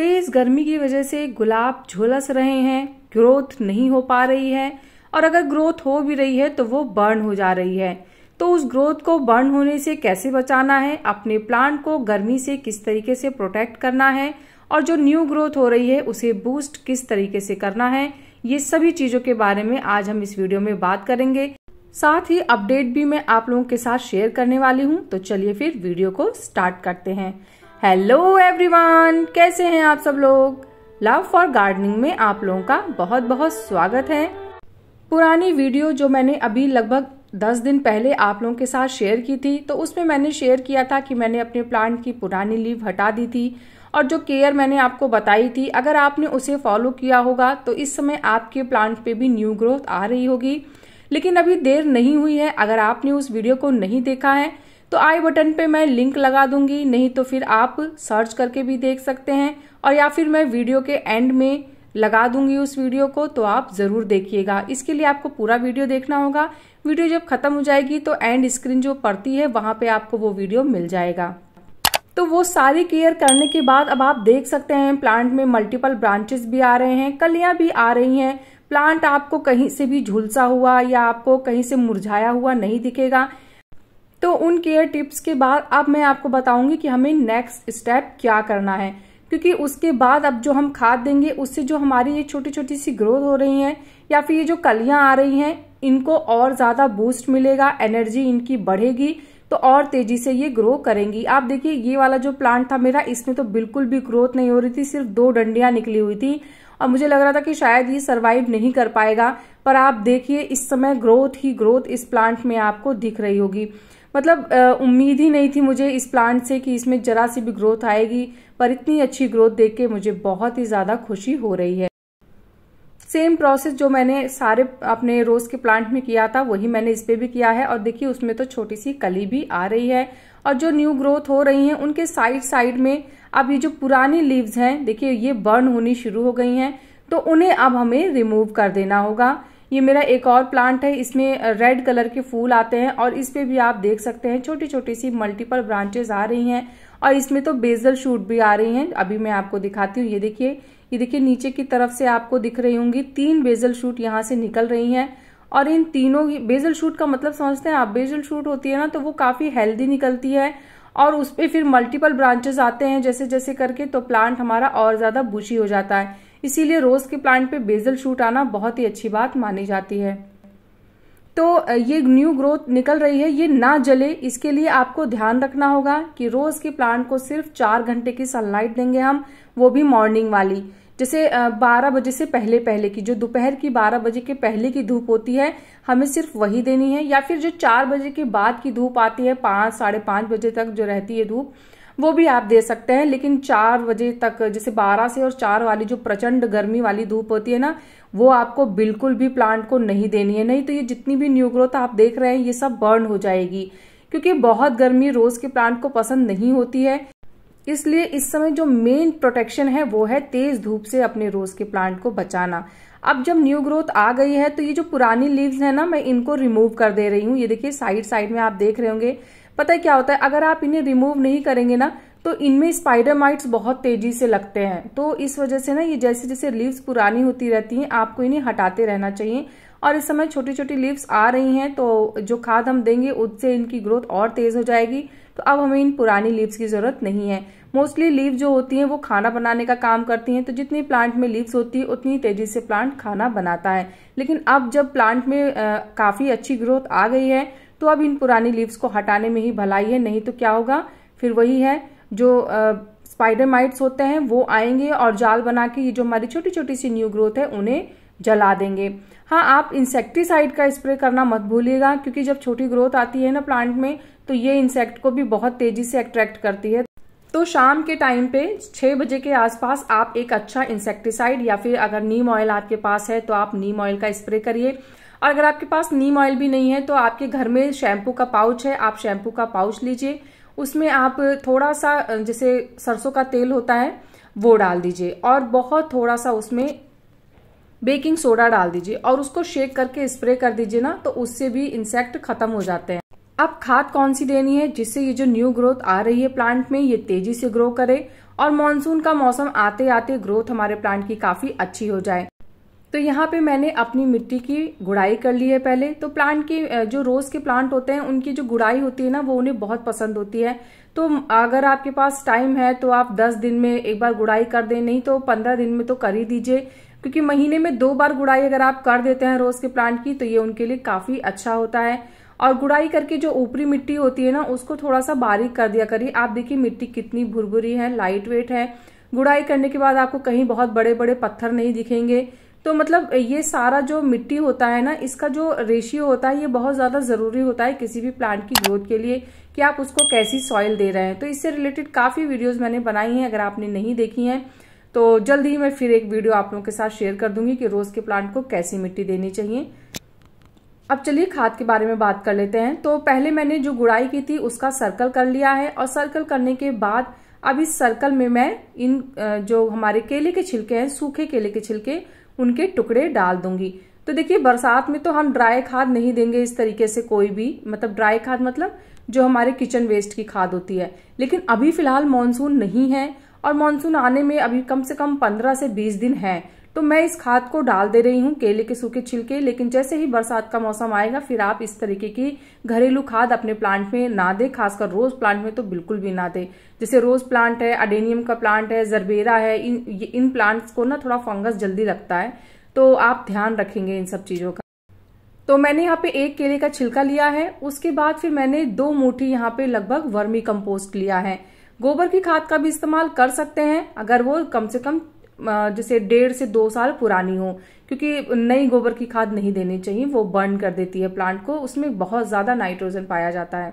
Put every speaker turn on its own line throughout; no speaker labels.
तेज गर्मी की वजह से गुलाब झुलस रहे हैं ग्रोथ नहीं हो पा रही है और अगर ग्रोथ हो भी रही है तो वो बर्न हो जा रही है तो उस ग्रोथ को बर्न होने से कैसे बचाना है अपने प्लांट को गर्मी से किस तरीके से प्रोटेक्ट करना है और जो न्यू ग्रोथ हो रही है उसे बूस्ट किस तरीके से करना है ये सभी चीजों के बारे में आज हम इस वीडियो में बात करेंगे साथ ही अपडेट भी मैं आप लोगों के साथ शेयर करने वाली हूँ तो चलिए फिर वीडियो को स्टार्ट करते हैं हेलो एवरीवन कैसे हैं आप सब लोग लव फॉर गार्डनिंग में आप लोगों का बहुत बहुत स्वागत है पुरानी वीडियो जो मैंने अभी लगभग दस दिन पहले आप लोगों के साथ शेयर की थी तो उसमें मैंने शेयर किया था कि मैंने अपने प्लांट की पुरानी लीव हटा दी थी और जो केयर मैंने आपको बताई थी अगर आपने उसे फॉलो किया होगा तो इस समय आपके प्लांट पे भी न्यू ग्रोथ आ रही होगी लेकिन अभी देर नहीं हुई है अगर आपने उस वीडियो को नहीं देखा है तो आई बटन पे मैं लिंक लगा दूंगी नहीं तो फिर आप सर्च करके भी देख सकते हैं और या फिर मैं वीडियो के एंड में लगा दूंगी उस वीडियो को तो आप ज़रूर देखिएगा इसके लिए आपको पूरा वीडियो देखना होगा वीडियो जब खत्म हो जाएगी तो एंड स्क्रीन जो पड़ती है वहां पे आपको वो वीडियो मिल जाएगा तो वो सारी केयर करने के बाद अब आप देख सकते हैं प्लांट में मल्टीपल ब्रांचेस भी आ रहे हैं कलियां भी आ रही हैं प्लांट आपको कहीं से भी झुलसा हुआ या आपको कहीं से मुरझाया हुआ नहीं दिखेगा तो उन केयर टिप्स के बाद अब मैं आपको बताऊंगी कि हमें नेक्स्ट स्टेप क्या करना है क्योंकि उसके बाद अब जो हम खाद देंगे उससे जो हमारी ये छोटी छोटी सी ग्रोथ हो रही है या फिर ये जो कलियां आ रही हैं इनको और ज्यादा बूस्ट मिलेगा एनर्जी इनकी बढ़ेगी तो और तेजी से ये ग्रो करेंगी आप देखिए ये वाला जो प्लांट था मेरा इसमें तो बिल्कुल भी ग्रोथ नहीं हो रही थी सिर्फ दो डंडियां निकली हुई थी और मुझे लग रहा था कि शायद ये सर्वाइव नहीं कर पाएगा पर आप देखिए इस समय ग्रोथ ही ग्रोथ इस प्लांट में आपको दिख रही होगी मतलब उम्मीद ही नहीं थी मुझे इस प्लांट से कि इसमें जरा सी भी ग्रोथ आएगी पर इतनी अच्छी ग्रोथ देख के मुझे बहुत ही ज़्यादा खुशी हो रही है सेम प्रोसेस जो मैंने सारे अपने रोज के प्लांट में किया था वही मैंने इस पे भी किया है और देखिए उसमें तो छोटी सी कली भी आ रही है और जो न्यू ग्रोथ हो रही है उनके साइड साइड में अब ये जो पुरानी लीव्स हैं देखिए ये बर्न होनी शुरू हो गई हैं तो उन्हें अब हमें रिमूव कर देना होगा ये मेरा एक और प्लांट है इसमें रेड कलर के फूल आते हैं और इस पे भी आप देख सकते हैं छोटी छोटी सी मल्टीपल ब्रांचेस आ रही हैं और इसमें तो बेजल शूट भी आ रही हैं अभी मैं आपको दिखाती हूँ ये देखिए ये देखिए नीचे की तरफ से आपको दिख रही होंगी तीन बेजल शूट यहाँ से निकल रही हैं और इन तीनों बेजल शूट का मतलब समझते हैं आप बेजल शूट होती है ना तो वो काफ़ी हेल्दी निकलती है और उस पर फिर मल्टीपल ब्रांचेस आते हैं जैसे जैसे करके तो प्लांट हमारा और ज़्यादा बुशी हो जाता है इसीलिए रोज़ के प्लांट पे बेजल शूट आना बहुत ही अच्छी बात मानी जाती है तो ये न्यू ग्रोथ निकल रही है ये ना जले इसके लिए आपको ध्यान रखना होगा कि रोज़ के प्लांट को सिर्फ चार घंटे की सनलाइट देंगे हम वो भी मॉर्निंग वाली जैसे 12 बजे से पहले पहले की जो दोपहर की 12 बजे के पहले की धूप होती है हमें सिर्फ वही देनी है या फिर जो 4 बजे के बाद की धूप आती है पांच साढ़े पांच बजे तक जो रहती है धूप वो भी आप दे सकते हैं लेकिन चार बजे तक जैसे बारह से और चार वाली जो प्रचंड गर्मी वाली धूप होती है ना वो आपको बिल्कुल भी प्लांट को नहीं देनी है नहीं तो ये जितनी भी न्यू ग्रोथ आप देख रहे हैं ये सब बर्न हो जाएगी क्योंकि बहुत गर्मी रोज के प्लांट को पसंद नहीं होती है इसलिए इस समय जो मेन प्रोटेक्शन है वो है तेज धूप से अपने रोज के प्लांट को बचाना अब जब न्यू ग्रोथ आ गई है तो ये जो पुरानी लीव्स है ना मैं इनको रिमूव कर दे रही हूँ ये देखिए साइड साइड में आप देख रहे होंगे पता है क्या होता है अगर आप इन्हें रिमूव नहीं करेंगे ना तो इनमें स्पाइडर माइट्स बहुत तेजी से लगते हैं तो इस वजह से ना ये जैसे जैसे लीव्स पुरानी होती रहती हैं आपको इन्हें हटाते रहना चाहिए और इस समय छोटी छोटी लीव्स आ रही हैं तो जो खाद हम देंगे उससे इनकी ग्रोथ और तेज हो जाएगी तो अब हमें इन पुरानी लीव्स की जरूरत नहीं है मोस्टली लीव जो होती हैं वो खाना बनाने का काम करती हैं तो जितनी प्लांट में लीव्स होती है उतनी तेजी से प्लांट खाना बनाता है लेकिन अब जब प्लांट में आ, काफी अच्छी ग्रोथ आ गई है तो अब इन पुरानी लीव्स को हटाने में ही भलाई है नहीं तो क्या होगा फिर वही है जो आ, स्पाइडर माइट्स होते हैं वो आएंगे और जाल बना के ये जो हमारी छोटी छोटी सी न्यू ग्रोथ है उन्हें जला देंगे हाँ आप इंसेक्टिसाइड का स्प्रे करना मत भूलिएगा क्योंकि जब छोटी ग्रोथ आती है ना प्लांट में तो ये इंसेक्ट को भी बहुत तेजी से अट्रैक्ट करती है तो शाम के टाइम पे छह बजे के आसपास आप एक अच्छा इंसेक्टिसाइड या फिर अगर नीम ऑयल आपके पास है तो आप नीम ऑयल का स्प्रे करिए और अगर आपके पास नीम ऑयल भी नहीं है तो आपके घर में शैम्पू का पाउच है आप शैम्पू का पाउच लीजिए उसमें आप थोड़ा सा जैसे सरसों का तेल होता है वो डाल दीजिए और बहुत थोड़ा सा उसमें बेकिंग सोडा डाल दीजिए और उसको शेक करके स्प्रे कर दीजिए ना तो उससे भी इंसेक्ट खत्म हो जाते हैं अब खाद कौन सी देनी है जिससे ये जो न्यू ग्रोथ आ रही है प्लांट में ये तेजी से ग्रो करे और मानसून का मौसम आते आते ग्रोथ हमारे प्लांट की काफी अच्छी हो जाए तो यहाँ पे मैंने अपनी मिट्टी की गुड़ाई कर ली है पहले तो प्लांट की जो रोज़ के प्लांट होते हैं उनकी जो गुड़ाई होती है ना वो उन्हें बहुत पसंद होती है तो अगर आपके पास टाइम है तो आप दस दिन में एक बार गुड़ाई कर दें नहीं तो पंद्रह दिन में तो कर ही दीजिए क्योंकि महीने में दो बार गुड़ाई अगर आप कर देते हैं रोज़ के प्लांट की तो ये उनके लिए काफ़ी अच्छा होता है और गुड़ाई करके जो ऊपरी मिट्टी होती है ना उसको थोड़ा सा बारीक कर दिया करिए आप देखिए मिट्टी कितनी भुरभुरी है लाइट वेट है गुड़ाई करने के बाद आपको कहीं बहुत बड़े बड़े पत्थर नहीं दिखेंगे तो मतलब ये सारा जो मिट्टी होता है ना इसका जो रेशियो होता है ये बहुत ज़्यादा ज़रूरी होता है किसी भी प्लांट की ग्रोथ के लिए कि आप उसको कैसी सॉइल दे रहे हैं तो इससे रिलेटेड काफ़ी वीडियोस मैंने बनाई हैं अगर आपने नहीं देखी हैं तो जल्द ही मैं फिर एक वीडियो आप लोगों के साथ शेयर कर दूंगी कि रोज़ के प्लांट को कैसी मिट्टी देनी चाहिए अब चलिए खाद के बारे में बात कर लेते हैं तो पहले मैंने जो गुड़ाई की थी उसका सर्कल कर लिया है और सर्कल करने के बाद अब इस सर्कल में मैं इन जो हमारे केले के छिलके हैं सूखे केले के छिलके उनके टुकड़े डाल दूंगी तो देखिए बरसात में तो हम ड्राई खाद नहीं देंगे इस तरीके से कोई भी मतलब ड्राई खाद मतलब जो हमारे किचन वेस्ट की खाद होती है लेकिन अभी फिलहाल मानसून नहीं है और मानसून आने में अभी कम से कम पंद्रह से बीस दिन है तो मैं इस खाद को डाल दे रही हूँ केले के सूखे छिलके लेकिन जैसे ही बरसात का मौसम आएगा फिर आप इस तरीके की घरेलू खाद अपने प्लांट में ना दे खासकर रोज प्लांट में तो बिल्कुल भी ना दे जैसे रोज प्लांट है अडेनियम का प्लांट है जरबेरा है इन इन प्लांट्स को ना थोड़ा फंगस जल्दी लगता है तो आप ध्यान रखेंगे इन सब चीजों का तो मैंने यहाँ पे एक केले का छिलका लिया है उसके बाद फिर मैंने दो मुठी यहाँ पे लगभग वर्मी कंपोस्ट लिया है गोबर की खाद का भी इस्तेमाल कर सकते हैं अगर वो कम से कम जैसे डेढ़ से दो साल पुरानी हो क्योंकि नई गोबर की खाद नहीं देनी चाहिए वो बर्न कर देती है प्लांट को उसमें बहुत ज़्यादा नाइट्रोजन पाया जाता है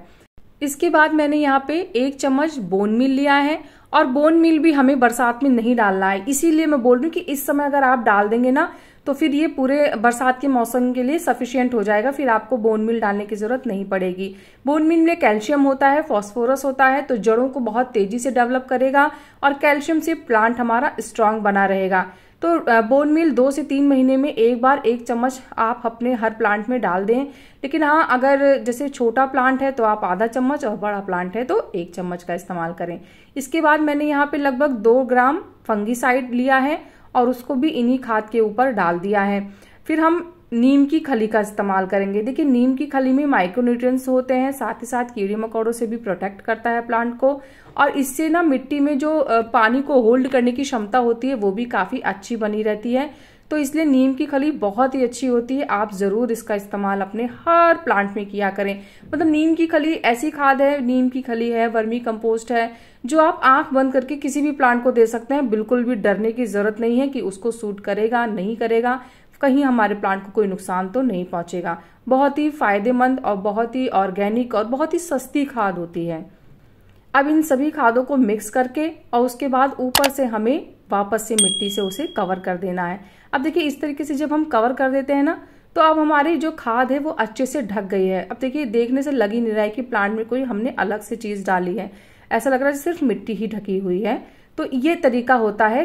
इसके बाद मैंने यहाँ पे एक चम्मच बोन मिल लिया है और बोन मील भी हमें बरसात में नहीं डालना है इसीलिए मैं बोल रही हूँ कि इस समय अगर आप डाल देंगे ना तो फिर ये पूरे बरसात के मौसम के लिए सफिशियंट हो जाएगा फिर आपको बोन मिल डालने की जरूरत नहीं पड़ेगी बोन मिल में कैल्शियम होता है फॉस्फोरस होता है तो जड़ों को बहुत तेजी से डेवलप करेगा और कैल्शियम से प्लांट हमारा स्ट्रांग बना रहेगा तो बोन मील दो से तीन महीने में एक बार एक चम्मच आप अपने हर प्लांट में डाल दें लेकिन हाँ अगर जैसे छोटा प्लांट है तो आप आधा चम्मच और बड़ा प्लांट है तो एक चम्मच का इस्तेमाल करें इसके बाद मैंने यहाँ पे लगभग दो ग्राम फंगिसाइड लिया है और उसको भी इन्हीं खाद के ऊपर डाल दिया है फिर हम नीम की खली का इस्तेमाल करेंगे देखिए नीम की खली में माइक्रोन्यूट्रिएंट्स होते हैं साथ ही साथ कीड़े मकोड़ों से भी प्रोटेक्ट करता है प्लांट को और इससे ना मिट्टी में जो पानी को होल्ड करने की क्षमता होती है वो भी काफ़ी अच्छी बनी रहती है तो इसलिए नीम की खली बहुत ही अच्छी होती है आप ज़रूर इसका इस्तेमाल अपने हर प्लांट में किया करें मतलब नीम की खली ऐसी खाद है नीम की खली है वर्मी कंपोस्ट है जो आप आंख बंद करके किसी भी प्लांट को दे सकते हैं बिल्कुल भी डरने की ज़रूरत नहीं है कि उसको सूट करेगा नहीं करेगा कहीं हमारे प्लांट को कोई नुकसान तो नहीं पहुंचेगा बहुत ही फायदेमंद और बहुत ही ऑर्गेनिक और बहुत ही सस्ती खाद होती है अब इन सभी खादों को मिक्स करके और उसके बाद ऊपर से हमें वापस से मिट्टी से उसे कवर कर देना है अब देखिए इस तरीके से जब हम कवर कर देते हैं ना तो अब हमारी जो खाद है वो अच्छे से ढक गई है अब देखिए देखने से लगी नहीं रहा है कि प्लांट में कोई हमने अलग से चीज़ डाली है ऐसा लग रहा है सिर्फ मिट्टी ही ढकी हुई है तो ये तरीका होता है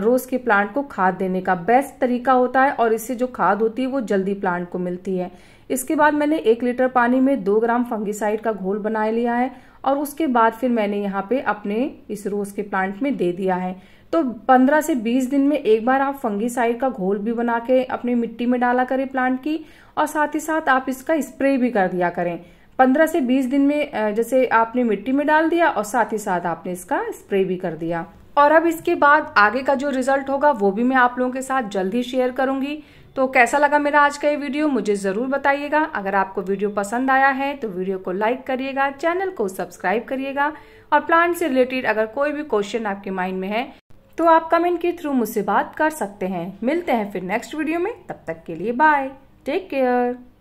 रोज़ के प्लांट को खाद देने का बेस्ट तरीका होता है और इससे जो खाद होती है वो जल्दी प्लांट को मिलती है इसके बाद मैंने एक लीटर पानी में दो ग्राम फंगिसाइड का घोल बना लिया है और उसके बाद फिर मैंने यहाँ पे अपने इस रोज़ के प्लांट में दे दिया है तो 15 से 20 दिन में एक बार आप फंगिसाइड का घोल भी बना के अपनी मिट्टी में डाला करें प्लांट की और साथ ही साथ आप इसका स्प्रे भी कर दिया करें 15 से 20 दिन में जैसे आपने मिट्टी में डाल दिया और साथ ही साथ आपने इसका स्प्रे भी कर दिया और अब इसके बाद आगे का जो रिजल्ट होगा वो भी मैं आप लोगों के साथ जल्द ही शेयर करूंगी तो कैसा लगा मेरा आज का ये वीडियो मुझे ज़रूर बताइएगा अगर आपको वीडियो पसंद आया है तो वीडियो को लाइक करिएगा चैनल को सब्सक्राइब करिएगा और प्लांट से रिलेटेड अगर कोई भी क्वेश्चन आपके माइंड में है तो आप कमेंट के थ्रू मुझसे बात कर सकते हैं मिलते हैं फिर नेक्स्ट वीडियो में तब तक के लिए बाय टेक केयर